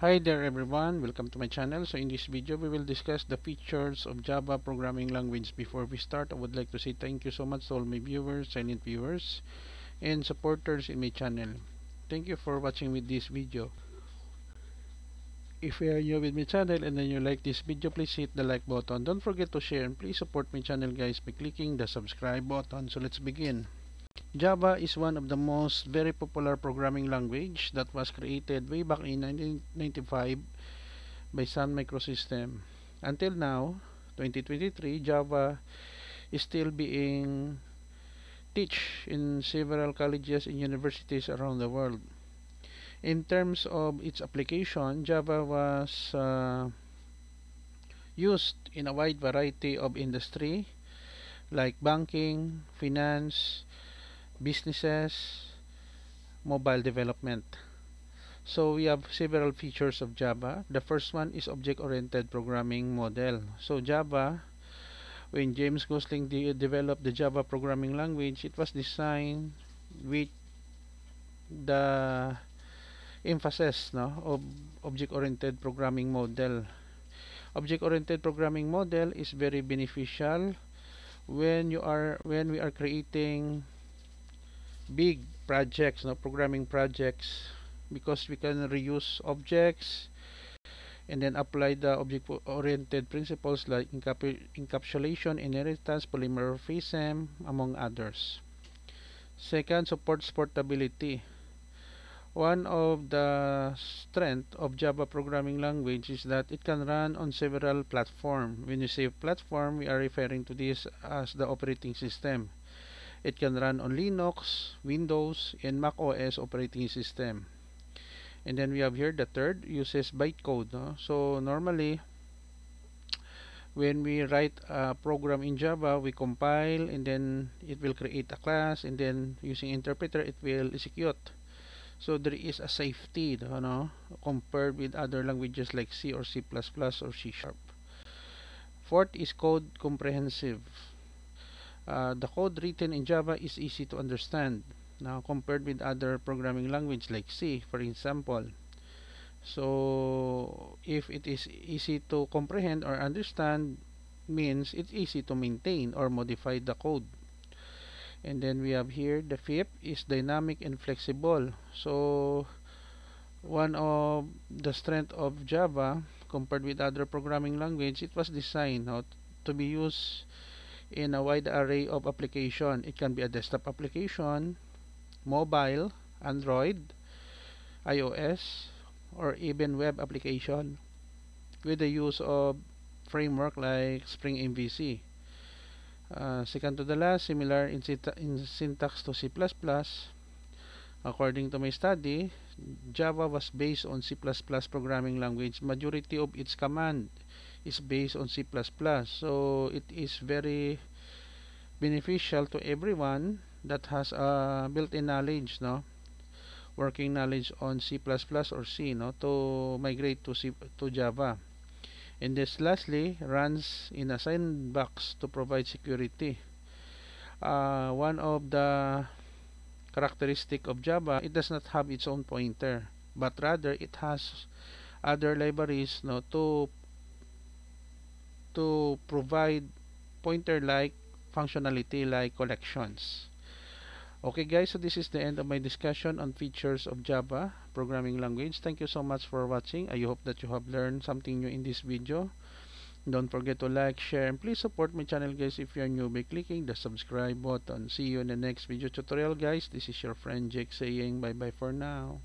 Hi there everyone, welcome to my channel. So in this video, we will discuss the features of Java programming language. Before we start, I would like to say thank you so much to all my viewers, silent viewers, and supporters in my channel. Thank you for watching with this video. If you are new with my channel and then you like this video, please hit the like button. Don't forget to share and please support my channel guys by clicking the subscribe button. So let's begin. Java is one of the most very popular programming language that was created way back in 1995 by Sun Microsystem. Until now, 2023, Java is still being teach in several colleges and universities around the world. In terms of its application, Java was uh, used in a wide variety of industry like banking, finance, businesses, mobile development. So we have several features of Java. The first one is object-oriented programming model. So Java, when James Gosling de developed the Java programming language, it was designed with the emphasis no, of object-oriented programming model. Object-oriented programming model is very beneficial when you are when we are creating big projects no programming projects because we can reuse objects and then apply the object oriented principles like encapsulation inheritance polymorphism among others second supports portability one of the strength of Java programming language is that it can run on several platforms. When you say platform, we are referring to this as the operating system. It can run on Linux, Windows, and Mac OS operating system. And then we have here the third uses bytecode. No? So normally, when we write a program in Java, we compile and then it will create a class and then using interpreter, it will execute. So there is a safety no? compared with other languages like C or C++ or C Sharp. Fourth is code comprehensive. Uh, the code written in Java is easy to understand now compared with other programming language like C for example so if it is easy to comprehend or understand means it's easy to maintain or modify the code and then we have here the fifth is dynamic and flexible so one of the strength of Java compared with other programming language it was designed how to be used in a wide array of application. It can be a desktop application, mobile, Android, iOS, or even web application with the use of framework like Spring MVC. Uh, second to the last, similar in, in syntax to C++. According to my study, Java was based on C++ programming language. Majority of its command is based on C++. So it is very beneficial to everyone that has a built-in knowledge, no? Working knowledge on C++ or C, no? To migrate to C to Java. And this lastly runs in a sandbox to provide security. Uh, one of the characteristic of Java, it does not have its own pointer, but rather it has other libraries no to to provide pointer like functionality like collections okay guys so this is the end of my discussion on features of java programming language thank you so much for watching i hope that you have learned something new in this video don't forget to like share and please support my channel guys if you're new by clicking the subscribe button see you in the next video tutorial guys this is your friend jake saying bye bye for now